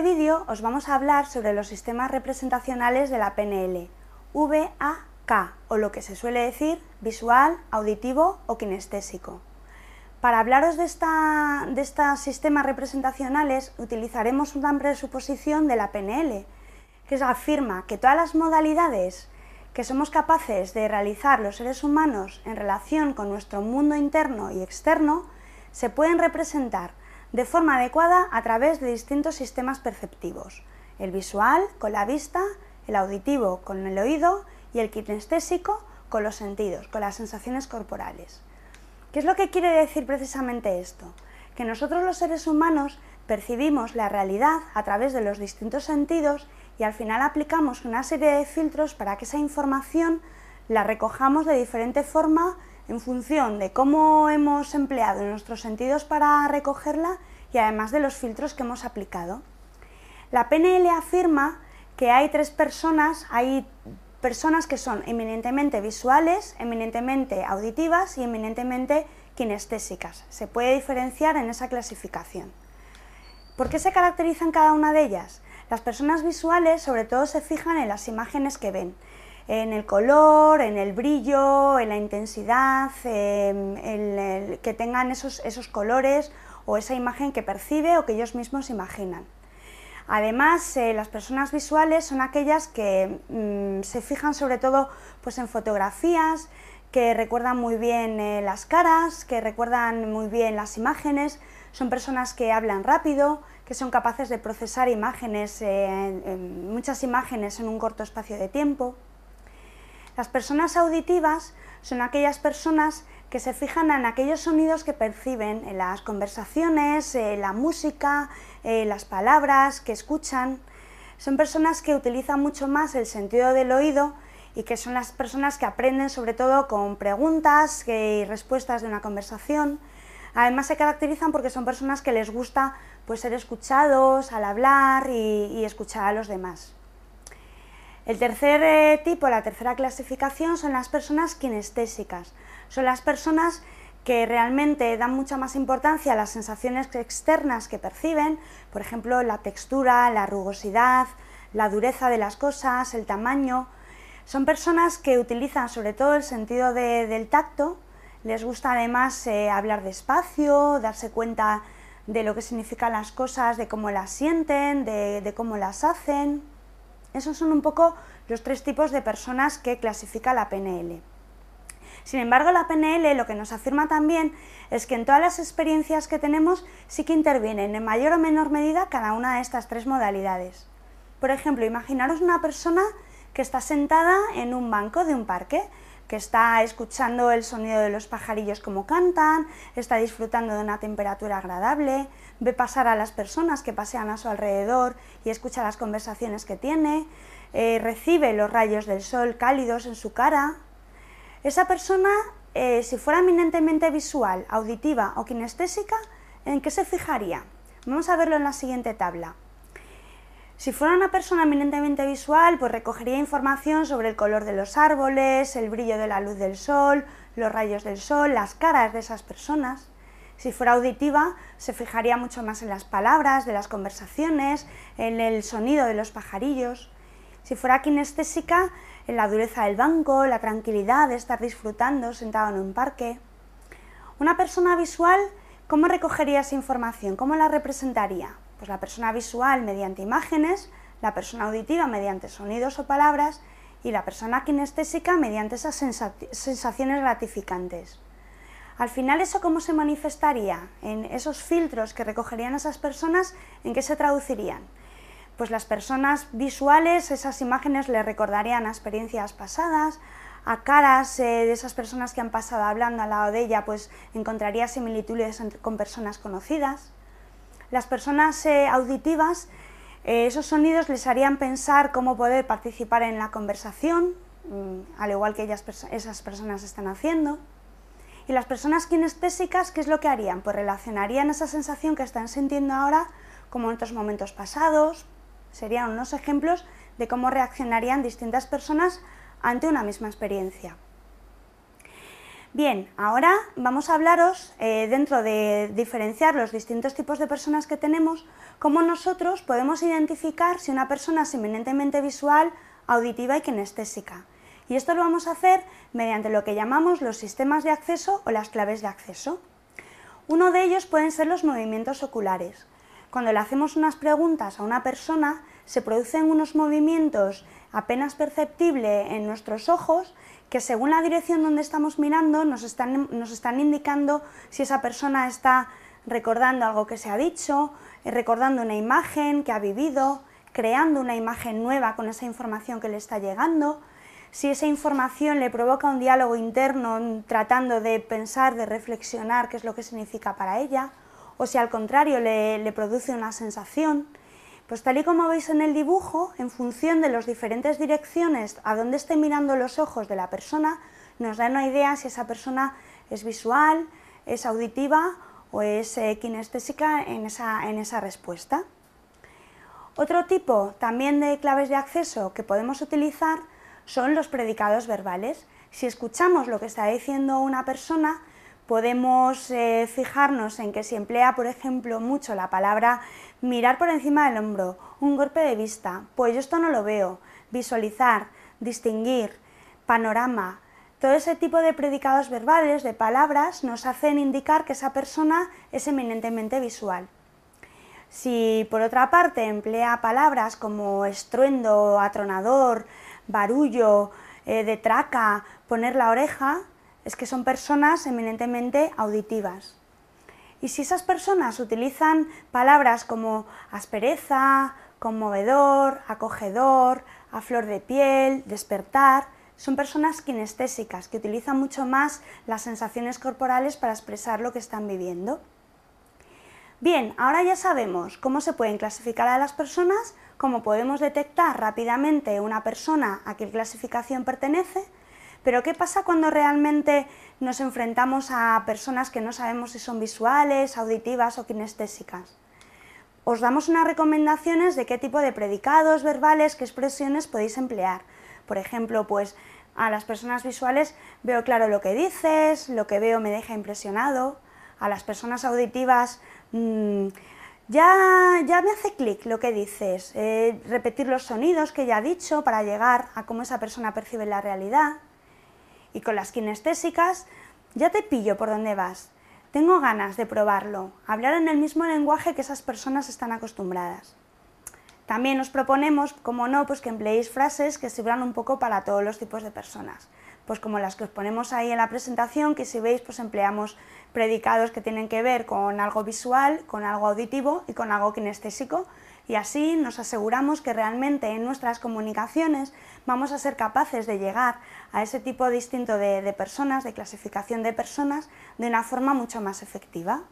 este vídeo os vamos a hablar sobre los sistemas representacionales de la PNL, VAK, o lo que se suele decir visual, auditivo o kinestésico. Para hablaros de, de estos sistemas representacionales utilizaremos una presuposición de la PNL, que afirma que todas las modalidades que somos capaces de realizar los seres humanos en relación con nuestro mundo interno y externo se pueden representar de forma adecuada a través de distintos sistemas perceptivos, el visual con la vista, el auditivo con el oído y el kinestésico con los sentidos, con las sensaciones corporales. ¿Qué es lo que quiere decir precisamente esto? Que nosotros los seres humanos percibimos la realidad a través de los distintos sentidos y al final aplicamos una serie de filtros para que esa información la recojamos de diferente forma, en función de cómo hemos empleado nuestros sentidos para recogerla y además de los filtros que hemos aplicado. La PNL afirma que hay tres personas, hay personas que son eminentemente visuales, eminentemente auditivas y eminentemente kinestésicas. Se puede diferenciar en esa clasificación. ¿Por qué se caracterizan cada una de ellas? Las personas visuales sobre todo se fijan en las imágenes que ven en el color, en el brillo, en la intensidad, em, que tengan esos, colores o esa imagen que percibe o que ellos mismos imaginan. Además, eh, las personas visuales son aquellas que mm, se fijan sobre todo pues, en fotografías, que recuerdan muy bien eh, las caras, que recuerdan muy bien las imágenes, son personas que hablan rápido, que son capaces de procesar imágenes, eh, muchas imágenes en un corto espacio de tiempo. Las personas auditivas son aquellas personas que se fijan en aquellos sonidos que perciben, en las conversaciones, en la música, en las palabras que escuchan. Son personas que utilizan mucho más el sentido del oído y que son las personas que aprenden sobre todo con preguntas y respuestas de una conversación. Además se caracterizan porque son personas que les gusta pues, ser escuchados al hablar y escuchar a los demás. El tercer eh, tipo, la tercera clasificación son las personas kinestésicas. Son las personas que realmente dan mucha más importancia a las sensaciones externas que perciben, por ejemplo, la textura, la rugosidad, la dureza de las cosas, el tamaño. Son personas que utilizan sobre todo el sentido del tacto, les gusta además eh, hablar despacio, darse cuenta de lo que significan las cosas, de cómo las sienten, de cómo las hacen. Esos son un poco los tres tipos de personas que clasifica la PNL. Sin embargo, la PNL lo que nos afirma también es que en todas las experiencias que tenemos sí que intervienen en mayor o menor medida cada una de estas tres modalidades. Por ejemplo, imaginaros una persona que está sentada en un banco de un parque que está escuchando el sonido de los pajarillos como cantan, está disfrutando de una temperatura agradable, ve pasar a las personas que pasean a su alrededor y escucha las conversaciones que tiene, eh, recibe los rayos del sol cálidos en su cara. Esa persona, eh, si fuera eminentemente visual, auditiva o kinestésica, ¿en qué se fijaría? Vamos a verlo en la siguiente tabla. Si fuera una persona eminentemente visual, pues recogería información sobre el color de los árboles, el brillo de la luz del sol, los rayos del sol, las caras de esas personas. Si fuera auditiva, se fijaría mucho más en las palabras, de las conversaciones, en el sonido de los pajarillos. Si fuera kinestésica, en la dureza del banco, la tranquilidad de estar disfrutando sentado en un parque. Una persona visual, ¿cómo recogería esa información? ¿Cómo la representaría? Pues la persona visual mediante imágenes, la persona auditiva mediante sonidos o palabras y la persona kinestésica mediante esas sensaciones gratificantes. Al final, ¿eso cómo se manifestaría? En esos filtros que recogerían esas personas, ¿en qué se traducirían? Pues las personas visuales, esas imágenes le recordarían a experiencias pasadas, a caras eh, de esas personas que han pasado hablando al lado de ella, pues encontraría similitudes con personas conocidas. Las personas eh, auditivas, eh, esos sonidos les harían pensar cómo poder participar en la conversación, mm, al igual que esas personas están haciendo. Y las personas kinestésicas, ¿qué es lo que harían? Pues relacionarían esa sensación que están sintiendo ahora como en otros momentos pasados. Serían unos ejemplos de cómo reaccionarían distintas personas ante una misma experiencia. Bien, ahora vamos a hablaros, eh, dentro de diferenciar los distintos tipos de personas que tenemos, cómo nosotros podemos identificar si una persona es eminentemente visual, auditiva y kinestésica. Y esto lo vamos a hacer mediante lo que llamamos los sistemas de acceso o las claves de acceso. Uno de ellos pueden ser los movimientos oculares. Cuando le hacemos unas preguntas a una persona, se producen unos movimientos apenas perceptibles en nuestros ojos que según la dirección donde estamos mirando nos están, indicando si esa persona está recordando algo que se ha dicho, eh, recordando una imagen que ha vivido, creando una imagen nueva con esa información que le está llegando, si esa información le provoca un diálogo interno mm, tratando de pensar, de reflexionar qué es lo que significa para ella, o si al contrario le produce una sensación, pues tal y como veis en el dibujo, en función de las diferentes direcciones a donde estén mirando los ojos de la persona, nos da una idea si esa persona es visual, es auditiva o es eh, kinestésica en esa respuesta. Otro tipo también de claves de acceso que podemos utilizar son los predicados verbales. Si escuchamos lo que está diciendo una persona, podemos eh, fijarnos en que si emplea, por ejemplo, mucho la palabra mirar por encima del hombro, un golpe de vista, pues yo esto no lo veo, visualizar, distinguir, panorama, todo ese tipo de predicados verbales, de palabras, nos hacen indicar que esa persona es eminentemente visual. Si por otra parte emplea palabras como estruendo, atronador, barullo, detraca, eh, de traca, poner la oreja, es que son personas eminentemente auditivas. Y si esas personas utilizan palabras como aspereza, conmovedor, acogedor, a flor de piel, despertar, son personas kinestésicas, que utilizan mucho más las sensaciones corporales para expresar lo que están viviendo. Bien, ahora ya sabemos cómo se pueden clasificar a las personas, cómo podemos detectar rápidamente una persona a qué clasificación pertenece, pero ¿qué pasa cuando realmente nos enfrentamos a personas que no sabemos si son visuales, auditivas o kinestésicas? Os damos unas recomendaciones de qué tipo de predicados verbales, qué expresiones podéis emplear. Por ejemplo, pues a las personas visuales veo claro lo que dices, lo que veo me deja impresionado. A las personas auditivas mm, ya, ya, me hace clic lo que dices, eh, repetir los sonidos que ya ha dicho para llegar a cómo esa persona percibe la realidad y con las kinestésicas ya te pillo por dónde vas. Tengo ganas de probarlo, hablar en el mismo lenguaje que esas personas están acostumbradas. También os proponemos, como no, pues que empleéis frases que sirvan un poco para todos los tipos de personas. Pues como las que os ponemos ahí en la presentación, que si veis, pues empleamos predicados que tienen que ver con algo visual, con algo auditivo y con algo kinestésico, y así nos aseguramos que realmente en nuestras comunicaciones vamos a ser capaces de llegar a ese tipo distinto de, de personas, de clasificación de personas, de una forma mucho más efectiva.